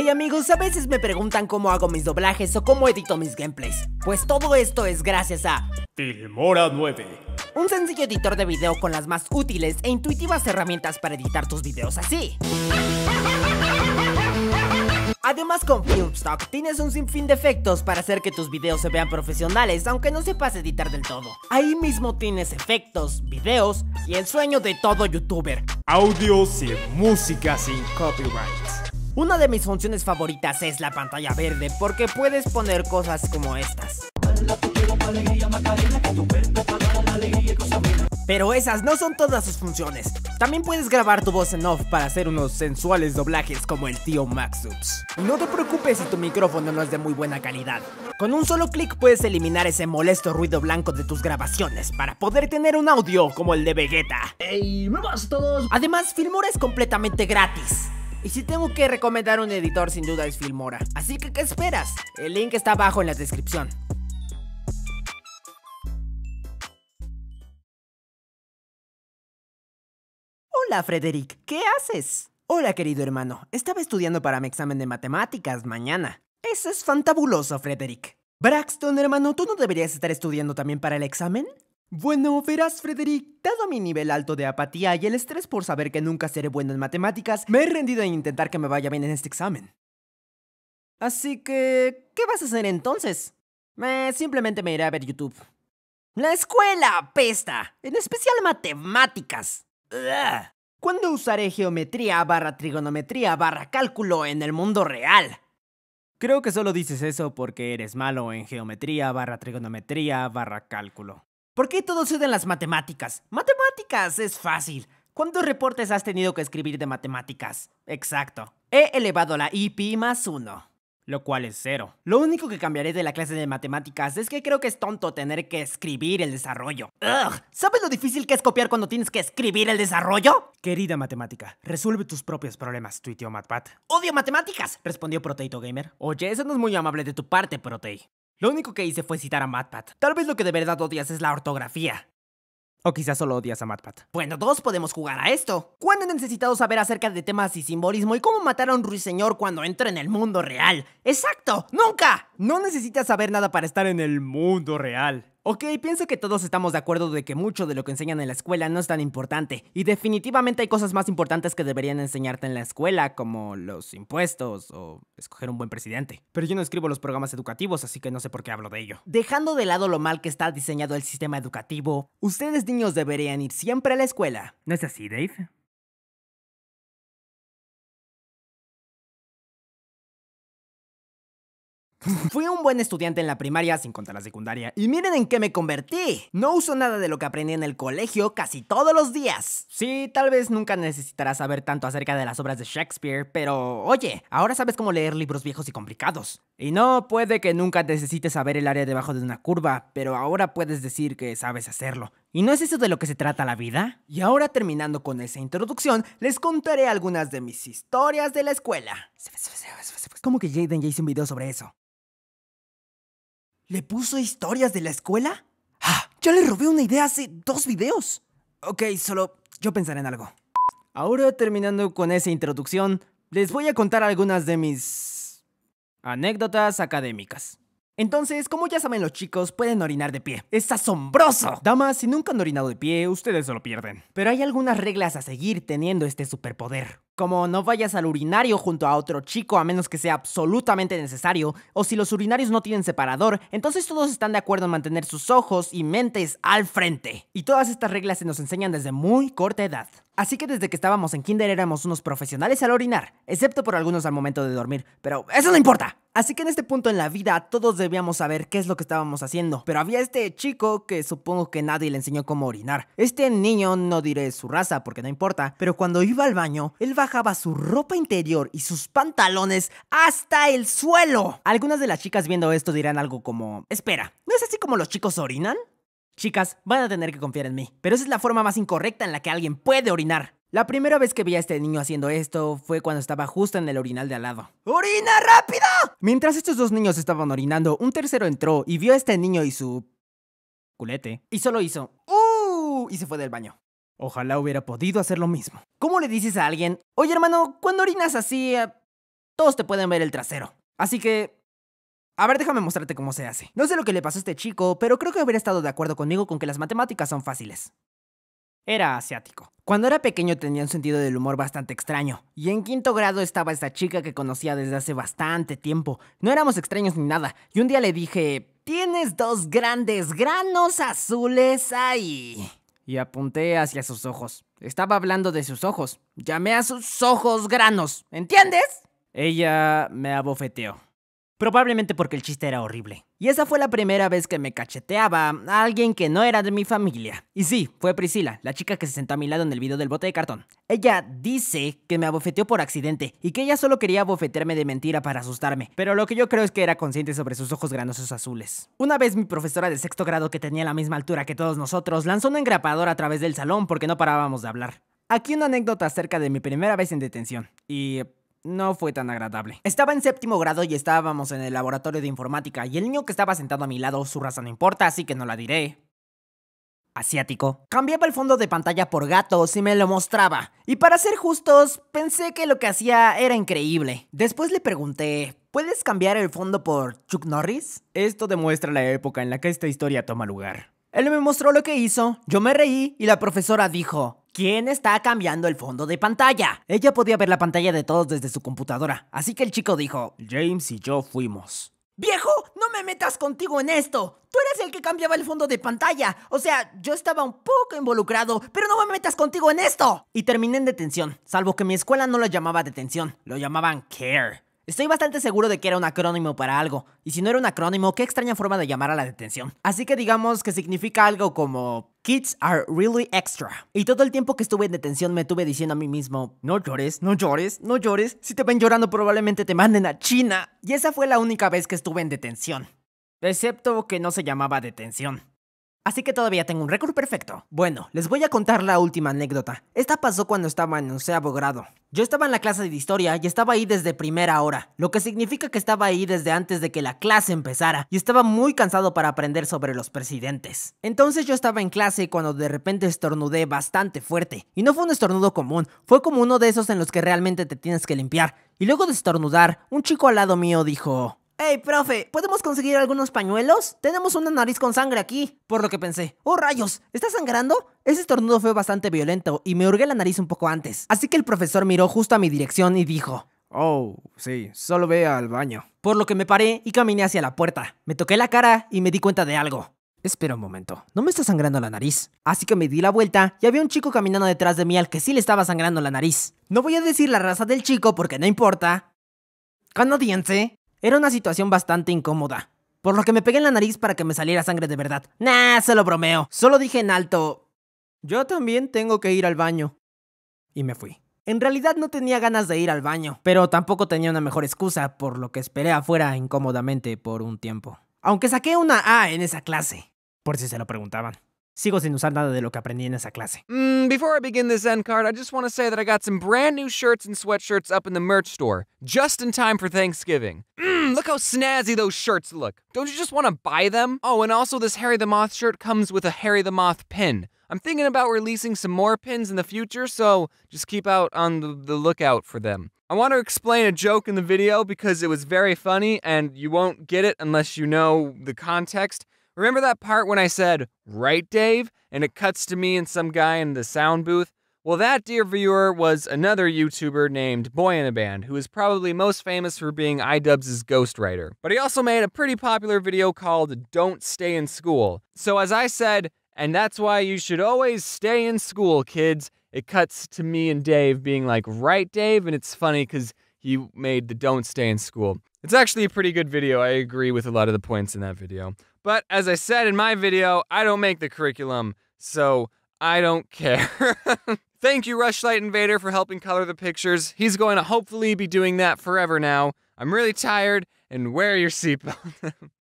Hey amigos, a veces me preguntan cómo hago mis doblajes o cómo edito mis gameplays. Pues todo esto es gracias a... Filmora 9 Un sencillo editor de video con las más útiles e intuitivas herramientas para editar tus videos así. Además con Filmstock tienes un sinfín de efectos para hacer que tus videos se vean profesionales aunque no sepas editar del todo. Ahí mismo tienes efectos, videos y el sueño de todo youtuber. Audio sin música sin copyright. Una de mis funciones favoritas es la pantalla verde porque puedes poner cosas como estas. Pero esas no son todas sus funciones. También puedes grabar tu voz en off para hacer unos sensuales doblajes como el tío Maxups. No te preocupes si tu micrófono no es de muy buena calidad. Con un solo clic puedes eliminar ese molesto ruido blanco de tus grabaciones para poder tener un audio como el de Vegeta. ¡Ey! ¡Me vas todos! Además, Filmora es completamente gratis. Y si tengo que recomendar un editor sin duda es Filmora. Así que ¿qué esperas? El link está abajo en la descripción. Hola Frederick, ¿qué haces? Hola querido hermano, estaba estudiando para mi examen de matemáticas mañana. Eso es fantabuloso, Frederick. Braxton, hermano, ¿tú no deberías estar estudiando también para el examen? Bueno, verás, Frederick, dado mi nivel alto de apatía y el estrés por saber que nunca seré bueno en matemáticas, me he rendido en intentar que me vaya bien en este examen. Así que, ¿qué vas a hacer entonces? simplemente me iré a ver YouTube. La escuela pesta, en especial matemáticas. ¿Cuándo usaré geometría barra trigonometría barra cálculo en el mundo real? Creo que solo dices eso porque eres malo en geometría barra trigonometría barra cálculo. ¿Por qué todo sucede en las matemáticas? Matemáticas es fácil. ¿Cuántos reportes has tenido que escribir de matemáticas? Exacto. He elevado la IP más 1 lo cual es cero. Lo único que cambiaré de la clase de matemáticas es que creo que es tonto tener que escribir el desarrollo. Ugh, ¿Sabes lo difícil que es copiar cuando tienes que escribir el desarrollo? Querida matemática, resuelve tus propios problemas, tuiteó MatPat. ¡Odio matemáticas! respondió Proteito Gamer. Oye, eso no es muy amable de tu parte, Protei. Lo único que hice fue citar a MatPat. Tal vez lo que de verdad odias es la ortografía. O quizás solo odias a MatPat. Bueno, todos podemos jugar a esto. ¿Cuándo he necesitado saber acerca de temas y simbolismo y cómo matar a un ruiseñor cuando entra en el mundo real? ¡Exacto! ¡Nunca! No necesitas saber nada para estar en el mundo real. Ok, pienso que todos estamos de acuerdo de que mucho de lo que enseñan en la escuela no es tan importante, y definitivamente hay cosas más importantes que deberían enseñarte en la escuela, como los impuestos o escoger un buen presidente. Pero yo no escribo los programas educativos, así que no sé por qué hablo de ello. Dejando de lado lo mal que está diseñado el sistema educativo, ustedes niños deberían ir siempre a la escuela. ¿No es así, Dave? Fui un buen estudiante en la primaria, sin contar la secundaria, y miren en qué me convertí. No uso nada de lo que aprendí en el colegio casi todos los días. Sí, tal vez nunca necesitarás saber tanto acerca de las obras de Shakespeare, pero oye, ahora sabes cómo leer libros viejos y complicados. Y no, puede que nunca necesites saber el área debajo de una curva, pero ahora puedes decir que sabes hacerlo. ¿Y no es eso de lo que se trata la vida? Y ahora terminando con esa introducción, les contaré algunas de mis historias de la escuela. ¿Cómo que Jaden ya hizo un video sobre eso? ¿Le puso historias de la escuela? ¡Ah! Ya le robé una idea hace dos videos. Ok, solo yo pensaré en algo. Ahora terminando con esa introducción, les voy a contar algunas de mis anécdotas académicas. Entonces, como ya saben los chicos, pueden orinar de pie. ¡Es asombroso! Damas, si nunca han orinado de pie, ustedes se lo pierden. Pero hay algunas reglas a seguir teniendo este superpoder. Como no vayas al urinario junto a otro chico a menos que sea absolutamente necesario, o si los urinarios no tienen separador, entonces todos están de acuerdo en mantener sus ojos y mentes al frente. Y todas estas reglas se nos enseñan desde muy corta edad. Así que desde que estábamos en kinder éramos unos profesionales al orinar, excepto por algunos al momento de dormir, pero eso no importa. Así que en este punto en la vida todos debíamos saber qué es lo que estábamos haciendo, pero había este chico que supongo que nadie le enseñó cómo orinar. Este niño, no diré su raza porque no importa, pero cuando iba al baño, él bajaba su ropa interior y sus pantalones hasta el suelo. Algunas de las chicas viendo esto dirán algo como, espera, ¿no es así como los chicos orinan? Chicas, van a tener que confiar en mí, pero esa es la forma más incorrecta en la que alguien puede orinar. La primera vez que vi a este niño haciendo esto fue cuando estaba justo en el orinal de al lado. ¡Orina rápido! Mientras estos dos niños estaban orinando, un tercero entró y vio a este niño y su... culete. Y solo hizo... ¡Uh! Y se fue del baño. Ojalá hubiera podido hacer lo mismo. ¿Cómo le dices a alguien, oye hermano, cuando orinas así, eh, todos te pueden ver el trasero? Así que a ver, déjame mostrarte cómo se hace. No sé lo que le pasó a este chico, pero creo que hubiera estado de acuerdo conmigo con que las matemáticas son fáciles. Era asiático. Cuando era pequeño tenía un sentido del humor bastante extraño, y en quinto grado estaba esta chica que conocía desde hace bastante tiempo. No éramos extraños ni nada, y un día le dije, tienes dos grandes granos azules ahí. Y apunté hacia sus ojos. Estaba hablando de sus ojos. Llamé a sus ojos granos, ¿entiendes? Ella me abofeteó. Probablemente porque el chiste era horrible. Y esa fue la primera vez que me cacheteaba a alguien que no era de mi familia. Y sí, fue Priscila, la chica que se sentó a mi lado en el video del bote de cartón. Ella dice que me abofeteó por accidente y que ella solo quería abofetearme de mentira para asustarme, pero lo que yo creo es que era consciente sobre sus ojos granosos azules. Una vez mi profesora de sexto grado que tenía la misma altura que todos nosotros lanzó un engrapador a través del salón porque no parábamos de hablar. Aquí una anécdota acerca de mi primera vez en detención. Y no fue tan agradable. Estaba en séptimo grado y estábamos en el laboratorio de informática y el niño que estaba sentado a mi lado, su raza no importa, así que no la diré. Asiático. Cambiaba el fondo de pantalla por gatos y me lo mostraba. Y para ser justos, pensé que lo que hacía era increíble. Después le pregunté, ¿puedes cambiar el fondo por Chuck Norris? Esto demuestra la época en la que esta historia toma lugar. Él me mostró lo que hizo, yo me reí y la profesora dijo, ¿Quién está cambiando el fondo de pantalla? Ella podía ver la pantalla de todos desde su computadora, así que el chico dijo, James y yo fuimos. Viejo, no me metas contigo en esto. Tú eres el que cambiaba el fondo de pantalla. O sea, yo estaba un poco involucrado, pero no me metas contigo en esto. Y terminé en detención, salvo que mi escuela no lo llamaba detención, lo llamaban care. Estoy bastante seguro de que era un acrónimo para algo, y si no era un acrónimo, qué extraña forma de llamar a la detención. Así que digamos que significa algo como Kids are really extra. Y todo el tiempo que estuve en detención me tuve diciendo a mí mismo, no llores, no llores, no llores. Si te ven llorando probablemente te manden a China. Y esa fue la única vez que estuve en detención. Excepto que no se llamaba detención. Así que todavía tengo un récord perfecto. Bueno, les voy a contar la última anécdota. Esta pasó cuando estaba en onceavo grado. Yo estaba en la clase de historia y estaba ahí desde primera hora, lo que significa que estaba ahí desde antes de que la clase empezara y estaba muy cansado para aprender sobre los presidentes. Entonces yo estaba en clase cuando de repente estornudé bastante fuerte. Y no fue un estornudo común, fue como uno de esos en los que realmente te tienes que limpiar. Y luego de estornudar, un chico al lado mío dijo... Hey, profe, ¿podemos conseguir algunos pañuelos? Tenemos una nariz con sangre aquí. Por lo que pensé. ¡Oh, rayos! ¿Está sangrando? Ese estornudo fue bastante violento y me hurgué la nariz un poco antes. Así que el profesor miró justo a mi dirección y dijo. Oh, sí, solo ve al baño. Por lo que me paré y caminé hacia la puerta. Me toqué la cara y me di cuenta de algo. Espera un momento, no me está sangrando la nariz. Así que me di la vuelta y había un chico caminando detrás de mí al que sí le estaba sangrando la nariz. No voy a decir la raza del chico porque no importa. Canadiense, era una situación bastante incómoda. Por lo que me pegué en la nariz para que me saliera sangre de verdad. Nah, se lo bromeo. Solo dije en alto. Yo también tengo que ir al baño. Y me fui. En realidad no tenía ganas de ir al baño, pero tampoco tenía una mejor excusa, por lo que esperé afuera incómodamente por un tiempo. Aunque saqué una A en esa clase, por si se lo preguntaban. Sigo sin usar nada de lo que aprendí en esa clase. Mm, before I begin this end card, I just want to say that I got some brand new shirts and sweatshirts up in the merch store, just in time for Thanksgiving. Mmm, look how snazzy those shirts look. Don't you just want to buy them? Oh, and also this Harry the Moth shirt comes with a Harry the Moth pin. I'm thinking about releasing some more pins in the future, so just keep out on the, the, lookout for them. I want to explain a joke in the video because it was very funny and you won't get it unless you know the context. Remember that part when I said, right, Dave? And it cuts to me and some guy in the sound booth? Well, that, dear viewer, was another YouTuber named Boy in a Band, who is probably most famous for being iDubbbz's ghostwriter. But he also made a pretty popular video called Don't Stay in School. So, as I said, and that's why you should always stay in school, kids, it cuts to me and Dave being like, right, Dave? And it's funny because he made the Don't Stay in School. It's actually a pretty good video. I agree with a lot of the points in that video. But as I said in my video, I don't make the curriculum, so I don't care. Thank you, Rushlight Invader, for helping color the pictures. He's going to hopefully be doing that forever now. I'm really tired, and wear your seatbelt.